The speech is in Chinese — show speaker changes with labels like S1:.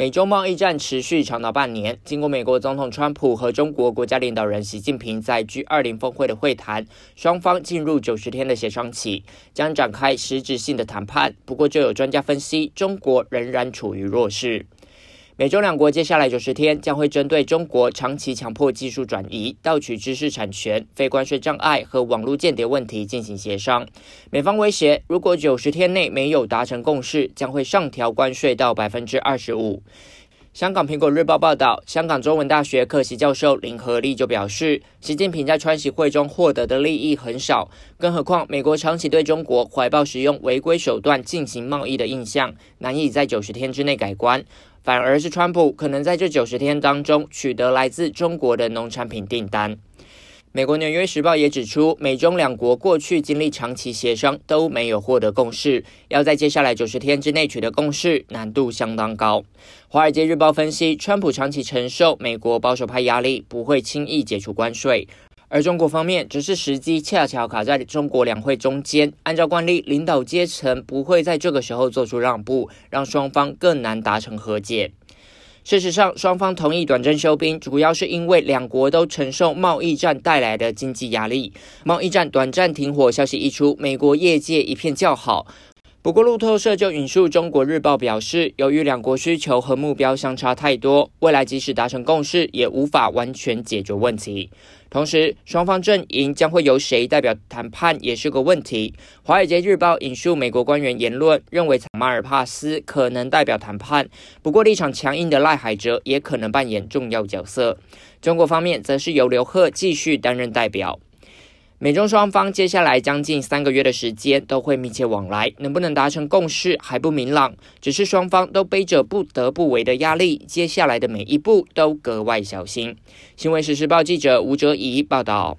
S1: 美洲贸易战持续长达半年。经过美国总统川普和中国国家领导人习近平在 G 二零峰会的会谈，双方进入九十天的协商期，将展开实质性的谈判。不过，就有专家分析，中国仍然处于弱势。美中两国接下来九十天将会针对中国长期强迫技术转移、盗取知识产权、非关税障碍和网络间谍问题进行协商。美方威胁，如果九十天内没有达成共识，将会上调关税到百分之二十五。香港《苹果日报》报道，香港中文大学客席教授林和利就表示，习近平在川习会中获得的利益很少，更何况美国长期对中国怀抱使用违规手段进行贸易的印象，难以在九十天之内改观，反而是川普可能在这九十天当中取得来自中国的农产品订单。美国《纽约时报》也指出，美中两国过去经历长期协商都没有获得共识，要在接下来九十天之内取得共识，难度相当高。《华尔街日报》分析，川普长期承受美国保守派压力，不会轻易解除关税；而中国方面，只是时机恰巧卡在中国两会中间，按照惯例，领导阶层不会在这个时候做出让步，让双方更难达成和解。事实上，双方同意短暂休兵，主要是因为两国都承受贸易战带来的经济压力。贸易战短暂停火消息一出，美国业界一片叫好。不过，路透社就引述《中国日报》表示，由于两国需求和目标相差太多，未来即使达成共识，也无法完全解决问题。同时，双方阵营将会由谁代表谈判也是个问题。《华尔街日报》引述美国官员言论，认为马尔帕斯可能代表谈判，不过立场强硬的赖海哲也可能扮演重要角色。中国方面则是由刘鹤继续担任代表。美中双方接下来将近三个月的时间都会密切往来，能不能达成共识还不明朗。只是双方都背着不得不为的压力，接下来的每一步都格外小心。新闻时事报记者吴哲仪报道。